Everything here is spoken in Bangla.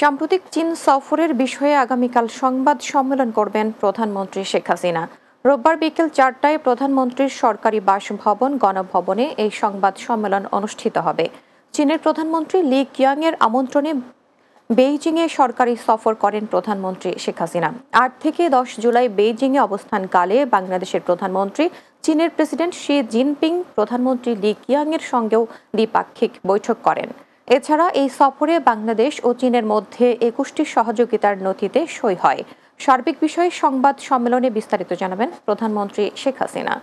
সাম্প্রতিক চীন সফরের বিষয়ে আগামীকাল সংবাদ সম্মেলন করবেন প্রধানমন্ত্রী শেখ হাসিনা রোববার বিকেল চারটায় প্রধানমন্ত্রীর সরকারি বাসভবন গণভবনে এই সংবাদ সম্মেলন অনুষ্ঠিত হবে চীনের প্রধানমন্ত্রী লি কিয়াং এর আমন্ত্রণে বেইজিংয়ে সরকারি সফর করেন প্রধানমন্ত্রী শেখ হাসিনা আট থেকে দশ জুলাই বেইজিংয়ে অবস্থানকালে বাংলাদেশের প্রধানমন্ত্রী চীনের প্রেসিডেন্ট শি জিনপিং প্রধানমন্ত্রী লি কিয়াং এর সঙ্গেও দ্বিপাক্ষিক বৈঠক করেন এছাড়া এই সফরে বাংলাদেশ ও চীনের মধ্যে একুশটি সহযোগিতার নথিতে সই হয় সার্বিক বিষয়ে সংবাদ সম্মেলনে বিস্তারিত জানাবেন প্রধানমন্ত্রী শেখ হাসিনা